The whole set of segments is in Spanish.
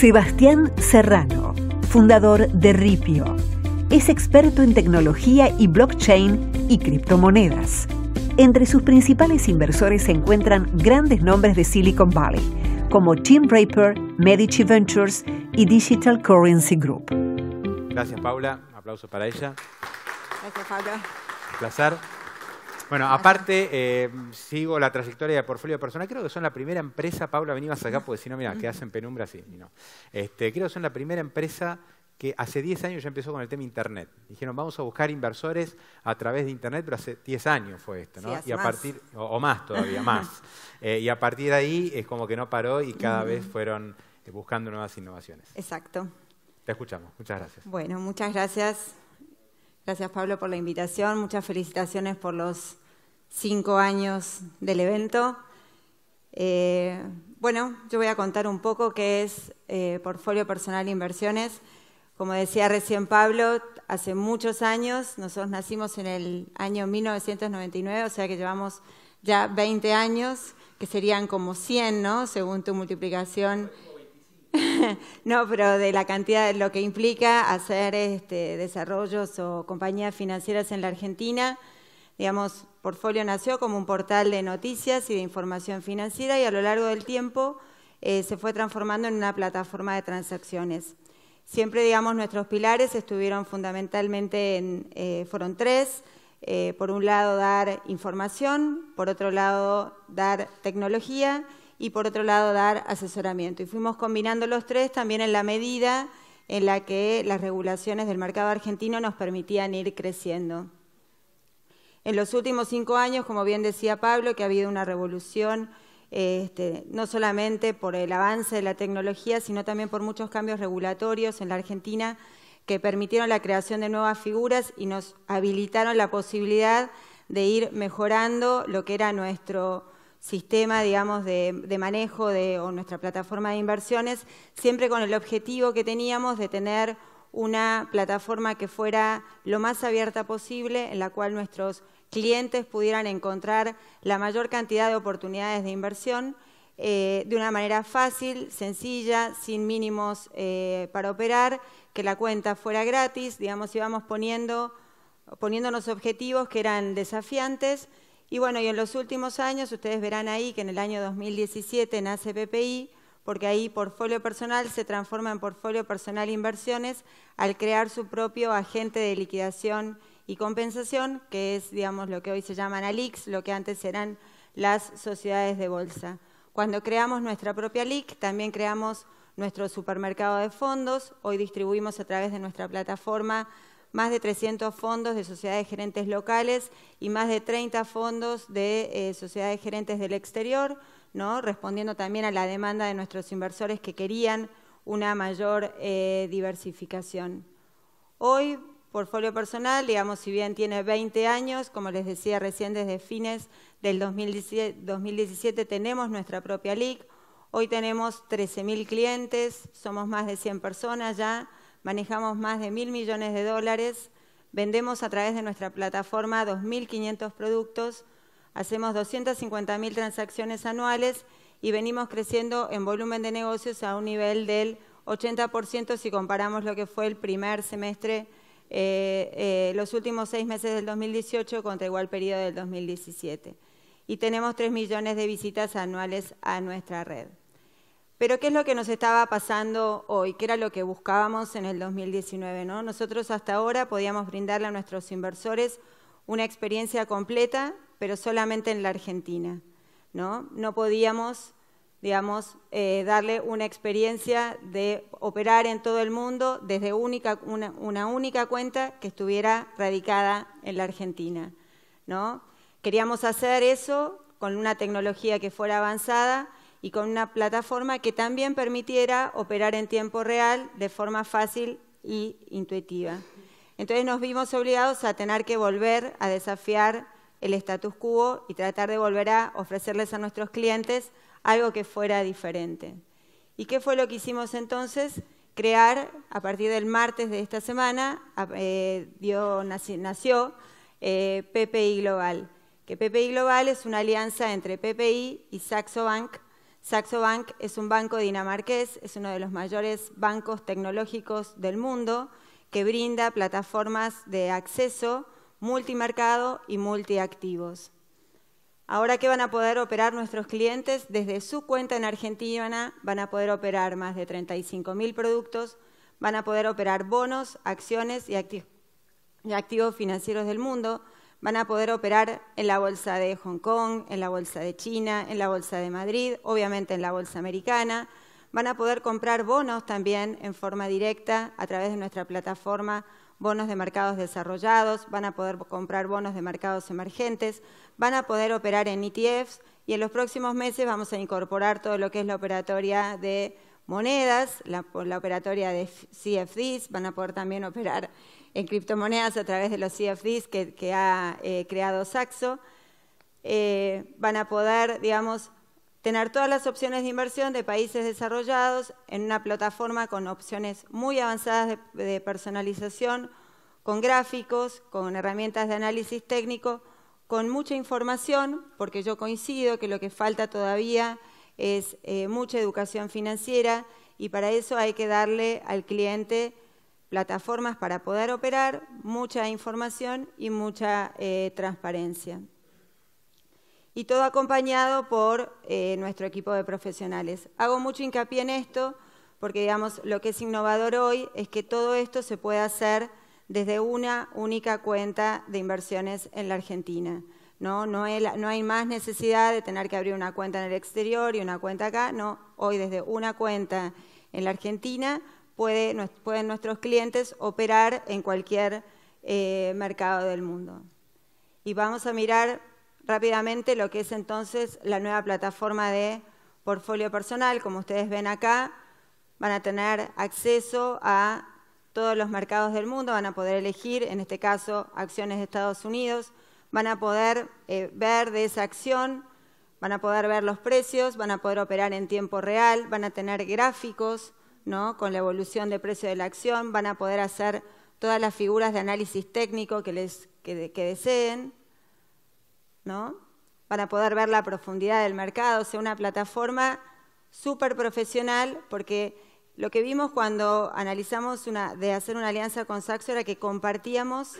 Sebastián Serrano, fundador de Ripio. Es experto en tecnología y blockchain y criptomonedas. Entre sus principales inversores se encuentran grandes nombres de Silicon Valley, como Tim Raper, Medici Ventures y Digital Currency Group. Gracias, Paula. Aplauso para ella. Gracias, Paula. Un placer. Bueno, aparte, eh, sigo la trayectoria de portfolio personal. Creo que son la primera empresa, Paula, venimos acá porque si no, mira, que hacen penumbra, así. no. Este, creo que son la primera empresa que hace 10 años ya empezó con el tema Internet. Dijeron, vamos a buscar inversores a través de Internet, pero hace 10 años fue esto, ¿no? y a partir, o, más todavía, más. Eh, y a partir de ahí es como que no paró y cada vez fueron eh, buscando nuevas innovaciones. Exacto. Te escuchamos, muchas gracias. Bueno, muchas gracias. Gracias Pablo por la invitación, muchas felicitaciones por los cinco años del evento. Eh, bueno, yo voy a contar un poco qué es eh, Portfolio Personal e Inversiones. Como decía recién Pablo, hace muchos años, nosotros nacimos en el año 1999, o sea que llevamos ya 20 años, que serían como 100, ¿no? Según tu multiplicación no, pero de la cantidad, de lo que implica hacer este, desarrollos o compañías financieras en la Argentina. Digamos, Portfolio nació como un portal de noticias y de información financiera y a lo largo del tiempo eh, se fue transformando en una plataforma de transacciones. Siempre, digamos, nuestros pilares estuvieron fundamentalmente en, eh, fueron tres. Eh, por un lado, dar información, por otro lado, dar tecnología y por otro lado dar asesoramiento. Y fuimos combinando los tres también en la medida en la que las regulaciones del mercado argentino nos permitían ir creciendo. En los últimos cinco años, como bien decía Pablo, que ha habido una revolución este, no solamente por el avance de la tecnología, sino también por muchos cambios regulatorios en la Argentina que permitieron la creación de nuevas figuras y nos habilitaron la posibilidad de ir mejorando lo que era nuestro sistema, de, manejo de, o nuestra plataforma de inversiones, siempre con el objetivo que teníamos de tener una plataforma que fuera lo más abierta posible, en la cual nuestros clientes pudieran encontrar la mayor cantidad de oportunidades de inversión eh, de una manera fácil, sencilla, sin mínimos eh, para operar, que la cuenta fuera gratis, digamos, íbamos poniendo, poniéndonos objetivos que eran desafiantes, y bueno, y en los últimos años, ustedes verán ahí que en el año 2017 nace PPI, porque ahí portfolio personal se transforma en portfolio personal inversiones al crear su propio agente de liquidación y compensación, que es, digamos, lo que hoy se llaman ALIX, lo que antes eran las sociedades de bolsa. Cuando creamos nuestra propia LIC, también creamos nuestro supermercado de fondos. Hoy distribuimos a través de nuestra plataforma más de 300 fondos de sociedades gerentes locales y más de 30 fondos de eh, sociedades gerentes del exterior, respondiendo también a la demanda de nuestros inversores que querían una mayor eh, diversificación. Hoy, portfolio personal, digamos, si bien tiene 20 años, como les decía recién desde fines del 2017, 2017 tenemos nuestra propia LIC. Hoy tenemos 13.000 clientes, somos más de 100 personas ya, manejamos más de mil millones de dólares, vendemos a través de nuestra plataforma 2.500 productos, hacemos 250.000 transacciones anuales y venimos creciendo en volumen de negocios a un nivel del 80% si comparamos lo que fue el primer semestre, eh, eh, los últimos seis meses del 2018 contra igual periodo del 2017. Y tenemos 3 millones de visitas anuales a nuestra red. Pero ¿qué es lo que nos estaba pasando hoy? ¿Qué era lo que buscábamos en el 2019? Nosotros hasta ahora podíamos brindarle a nuestros inversores una experiencia completa, pero solamente en la Argentina. No, podíamos digamos, eh, darle una experiencia de operar en todo el mundo desde una, única cuenta que estuviera radicada en la Argentina. ¿no? Queríamos hacer eso con una tecnología que fuera avanzada, y con una plataforma que también permitiera operar en tiempo real de forma fácil e intuitiva. Entonces nos vimos obligados a tener que volver a desafiar el status quo y tratar de volver a ofrecerles a nuestros clientes algo que fuera diferente. ¿Y qué fue lo que hicimos entonces? Crear, a partir del martes de esta semana, eh, nació eh, PPI Global, que PPI Global es una alianza entre PPI y Saxo Bank Saxo Bank es un banco dinamarqués, es uno de los mayores bancos tecnológicos del mundo que brinda plataformas de acceso multimercado y multiactivos. Ahora que van a poder operar nuestros clientes desde su cuenta en Argentina, van a poder operar más de 35.000 productos, van a poder operar bonos, acciones y, activos financieros del mundo, van a poder operar en la bolsa de Hong Kong, en la bolsa de China, en la bolsa de Madrid, obviamente en la bolsa americana. Van a poder comprar bonos también en forma directa a través de nuestra plataforma bonos de mercados desarrollados, van a poder comprar bonos de mercados emergentes, van a poder operar en ETFs y en los próximos meses vamos a incorporar todo lo que es la operatoria de monedas, la, operatoria de CFDs, van a poder también operar en criptomonedas a través de los CFDs que, ha eh, creado Saxo, eh, van a poder, digamos, tener todas las opciones de inversión de países desarrollados en una plataforma con opciones muy avanzadas de, personalización, con gráficos, con herramientas de análisis técnico, con mucha información, porque yo coincido que lo que falta todavía es eh, mucha educación financiera y para eso hay que darle al cliente plataformas para poder operar, mucha información y mucha eh, transparencia. Y todo acompañado por eh, nuestro equipo de profesionales. Hago mucho hincapié en esto porque, digamos, lo que es innovador hoy es que todo esto se puede hacer desde una única cuenta de inversiones en la Argentina. No, no, hay más necesidad de tener que abrir una cuenta en el exterior y una cuenta acá. No, hoy desde una cuenta en la Argentina pueden nuestros clientes operar en cualquier eh, mercado del mundo. Y vamos a mirar rápidamente lo que es entonces la nueva plataforma de portfolio personal. Como ustedes ven acá, van a tener acceso a todos los mercados del mundo, van a poder elegir, en este caso, acciones de Estados Unidos, van a poder eh, ver de esa acción, van a poder ver los precios, van a poder operar en tiempo real, van a tener gráficos, con la evolución de precio de la acción, van a poder hacer todas las figuras de análisis técnico que, les, deseen, ¿no? van a poder ver la profundidad del mercado, o sea, una plataforma súper profesional, porque lo que vimos cuando analizamos de hacer una alianza con Saxo era que compartíamos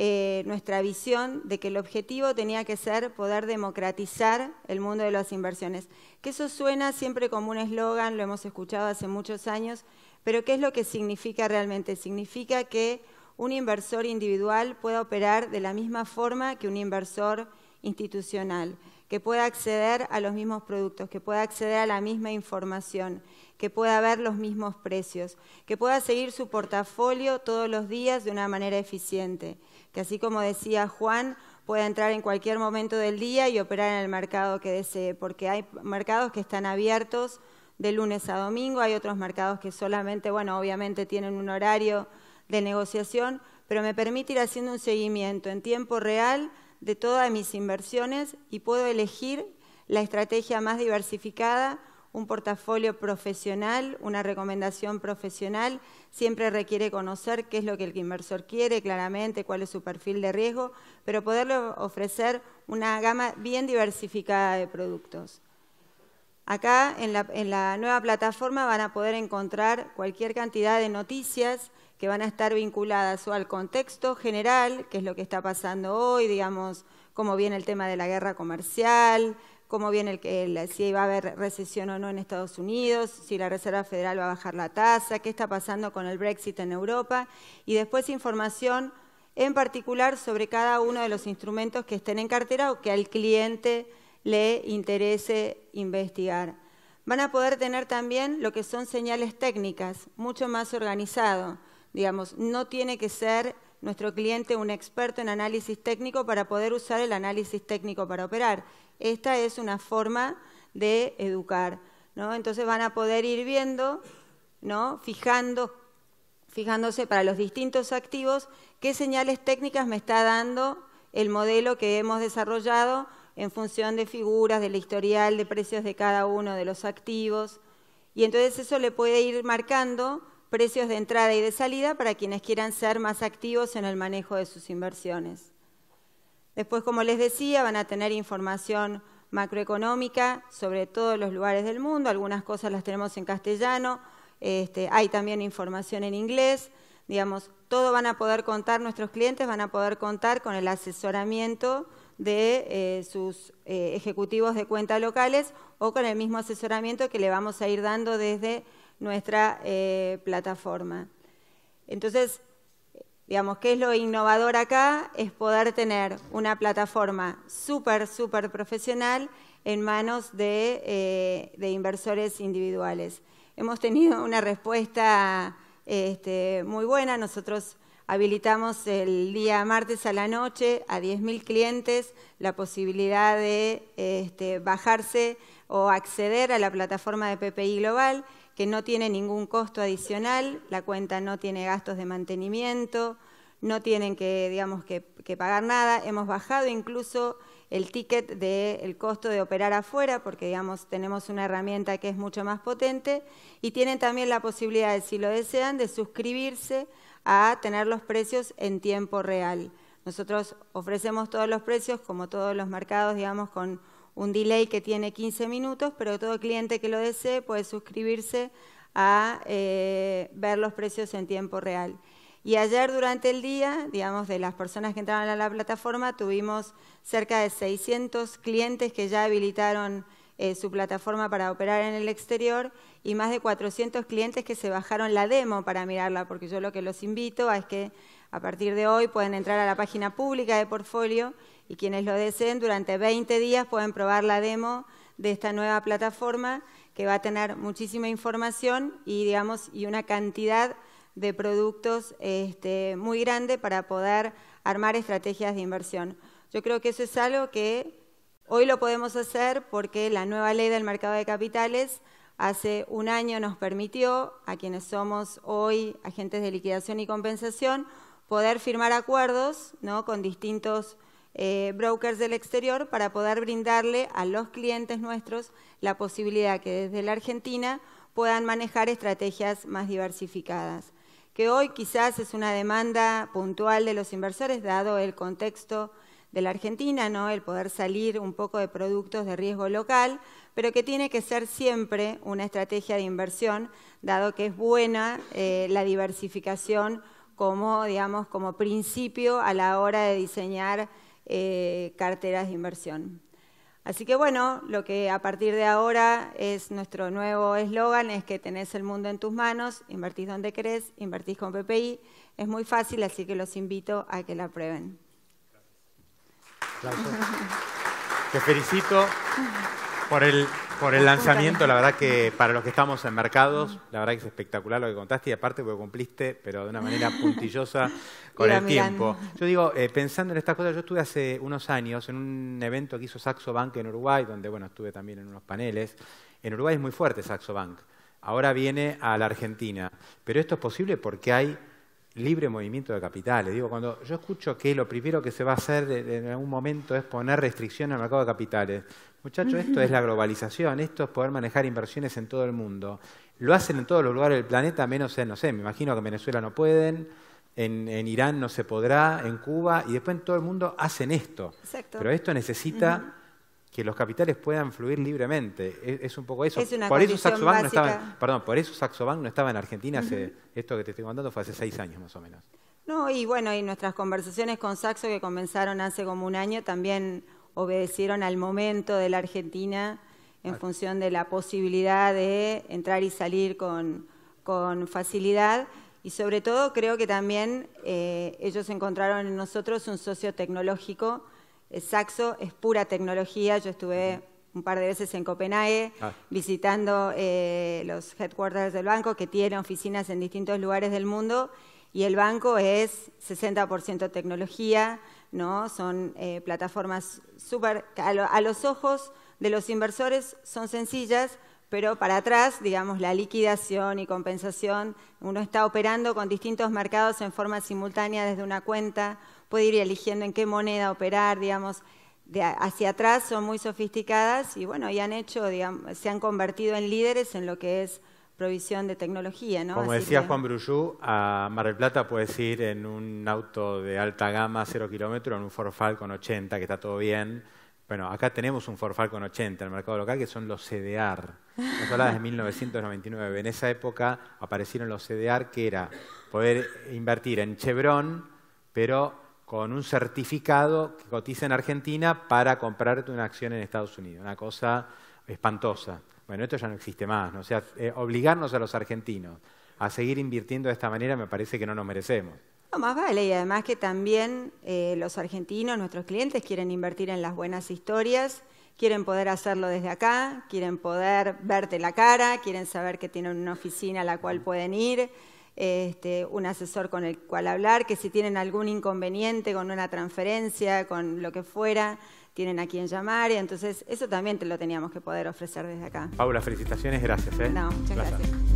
eh, nuestra visión de que el objetivo tenía que ser poder democratizar el mundo de las inversiones. Que eso suena siempre como un eslogan, lo hemos escuchado hace muchos años, pero ¿qué es lo que significa realmente? Significa que un inversor individual pueda operar de la misma forma que un inversor institucional, que pueda acceder a los mismos productos, que pueda acceder a la misma información, que pueda ver los mismos precios, que pueda seguir su portafolio todos los días de una manera eficiente, que así como decía Juan, pueda entrar en cualquier momento del día y operar en el mercado que desee, porque hay mercados que están abiertos de lunes a domingo, hay otros mercados que solamente, bueno, obviamente tienen un horario de negociación, pero me permite ir haciendo un seguimiento en tiempo real de todas mis inversiones y puedo elegir la estrategia más diversificada, un portafolio profesional, una recomendación profesional. Siempre requiere conocer qué es lo que el inversor quiere, claramente, cuál es su perfil de riesgo, pero poderle ofrecer una gama bien diversificada de productos. Acá en la, en la nueva plataforma van a poder encontrar cualquier cantidad de noticias que van a estar vinculadas al contexto general, que es lo que está pasando hoy, digamos, cómo viene el tema de la guerra comercial, cómo viene si va a haber recesión o no en Estados Unidos, si la Reserva Federal va a bajar la tasa, qué está pasando con el Brexit en Europa, y después información en particular sobre cada uno de los instrumentos que estén en cartera o que al cliente le interese investigar. Van a poder tener también lo que son señales técnicas, mucho más organizado. Digamos, no tiene que ser nuestro cliente un experto en análisis técnico para poder usar el análisis técnico para operar. Esta es una forma de educar. ¿no? Entonces van a poder ir viendo, ¿no? fijándose para los distintos activos qué señales técnicas me está dando el modelo que hemos desarrollado en función de figuras, del historial, de precios de cada uno de los activos. Y entonces eso le puede ir marcando precios de entrada y de salida para quienes quieran ser más activos en el manejo de sus inversiones. Después, como les decía, van a tener información macroeconómica sobre todos los lugares del mundo, algunas cosas las tenemos en castellano, este, hay también información en inglés, digamos, todo van a poder contar, nuestros clientes van a poder contar con el asesoramiento de eh, sus eh, ejecutivos de cuenta locales o con el mismo asesoramiento que le vamos a ir dando desde nuestra eh, plataforma. Entonces, digamos, ¿qué es lo innovador acá? Es poder tener una plataforma súper, súper profesional en manos de, eh, inversores individuales. Hemos tenido una respuesta este, muy buena. Nosotros habilitamos el día martes a la noche a 10.000 clientes la posibilidad de este, bajarse o acceder a la plataforma de PPI Global que no tiene ningún costo adicional, la cuenta no tiene gastos de mantenimiento, no tienen que, digamos, que, pagar nada. Hemos bajado incluso el ticket del costo de operar afuera, porque digamos tenemos una herramienta que es mucho más potente, y tienen también la posibilidad, si lo desean, de suscribirse a tener los precios en tiempo real. Nosotros ofrecemos todos los precios, como todos los mercados, digamos, con un delay que tiene 15 minutos, pero todo cliente que lo desee puede suscribirse a eh, ver los precios en tiempo real. Y ayer durante el día, digamos, de las personas que entraron a la plataforma, tuvimos cerca de 600 clientes que ya habilitaron eh, su plataforma para operar en el exterior y más de 400 clientes que se bajaron la demo para mirarla, porque yo lo que los invito es que a partir de hoy pueden entrar a la página pública de portfolio y quienes lo deseen durante 20 días pueden probar la demo de esta nueva plataforma que va a tener muchísima información y, digamos, y una cantidad de productos este, muy grande para poder armar estrategias de inversión. Yo creo que eso es algo que hoy lo podemos hacer porque la nueva ley del mercado de capitales hace un año nos permitió a quienes somos hoy agentes de liquidación y compensación poder firmar acuerdos ¿no? con distintos eh, brokers del exterior para poder brindarle a los clientes nuestros la posibilidad que desde la Argentina puedan manejar estrategias más diversificadas, que hoy quizás es una demanda puntual de los inversores dado el contexto de la Argentina, el poder salir un poco de productos de riesgo local, pero que tiene que ser siempre una estrategia de inversión, dado que es buena eh, la diversificación como, digamos, como principio a la hora de diseñar eh, carteras de inversión. Así que bueno, lo que a partir de ahora es nuestro nuevo eslogan es que tenés el mundo en tus manos, invertís donde querés, invertís con PPI. Es muy fácil, así que los invito a que la prueben. Te felicito. Por el, por el lanzamiento, la verdad que para los que estamos en mercados, la verdad que es espectacular lo que contaste y aparte porque cumpliste, pero de una manera puntillosa con el tiempo. Yo digo, eh, pensando en estas cosas, yo estuve hace unos años en un evento que hizo Saxo Bank en Uruguay, donde bueno, estuve también en unos paneles. En Uruguay es muy fuerte Saxo Bank. Ahora viene a la Argentina. Pero esto es posible porque hay libre movimiento de capitales. Digo, cuando yo escucho que lo primero que se va a hacer en algún momento es poner restricciones al mercado de capitales, muchachos, esto es la globalización, esto es poder manejar inversiones en todo el mundo. Lo hacen en todos los lugares del planeta, menos en, no sé, me imagino que en Venezuela no pueden, en, Irán no se podrá, en Cuba, y después en todo el mundo hacen esto. Pero esto necesita que los capitales puedan fluir libremente. E, es, un poco eso. por eso Saxobank no estaba, perdón, por eso Bank no estaba en Argentina hace, esto que te estoy contando fue hace seis años más o menos. No, y bueno, y nuestras conversaciones con Saxo que comenzaron hace como un año también obedecieron al momento de la Argentina en ah. función de la posibilidad de entrar y salir con, facilidad. Y sobre todo creo que también eh, ellos encontraron en nosotros un socio tecnológico Saxo es pura tecnología. Yo estuve un par de veces en Copenhague ah. visitando eh, los headquarters del banco que tiene oficinas en distintos lugares del mundo y el banco es 60% tecnología, ¿no? son eh, plataformas súper, a, a los ojos de los inversores son sencillas, pero para atrás, digamos, la liquidación y compensación, uno está operando con distintos mercados en forma simultánea desde una cuenta puede ir eligiendo en qué moneda operar, digamos. hacia atrás son muy sofisticadas y bueno, y han hecho, se han convertido en líderes en lo que es provisión de tecnología. ¿no? Como decía Juan Brujú, a Mar del Plata puedes ir en un auto de alta gama, cero kilómetro, en un forfal con 80, que está todo bien. Bueno, acá tenemos un forfal con 80 en el mercado local, que son los CDR. Nos hablaba de 1999. En esa época aparecieron los CDR, que era poder invertir en Chevron, pero con un certificado que cotiza en Argentina para comprarte una acción en Estados Unidos. Una cosa espantosa. Bueno, esto ya no existe más. O sea, eh, obligarnos a los argentinos a seguir invirtiendo de esta manera me parece que no nos merecemos. No, más vale, y además que también eh, los argentinos, nuestros clientes, quieren invertir en las buenas historias, quieren poder hacerlo desde acá, quieren poder verte la cara, quieren saber que tienen una oficina a la cual pueden ir este, un asesor con el cual hablar, que si tienen algún inconveniente con una transferencia, con lo que fuera, tienen a quien llamar. Y entonces eso también te lo teníamos que poder ofrecer desde acá. Paula, felicitaciones, gracias. ¿eh? gracias.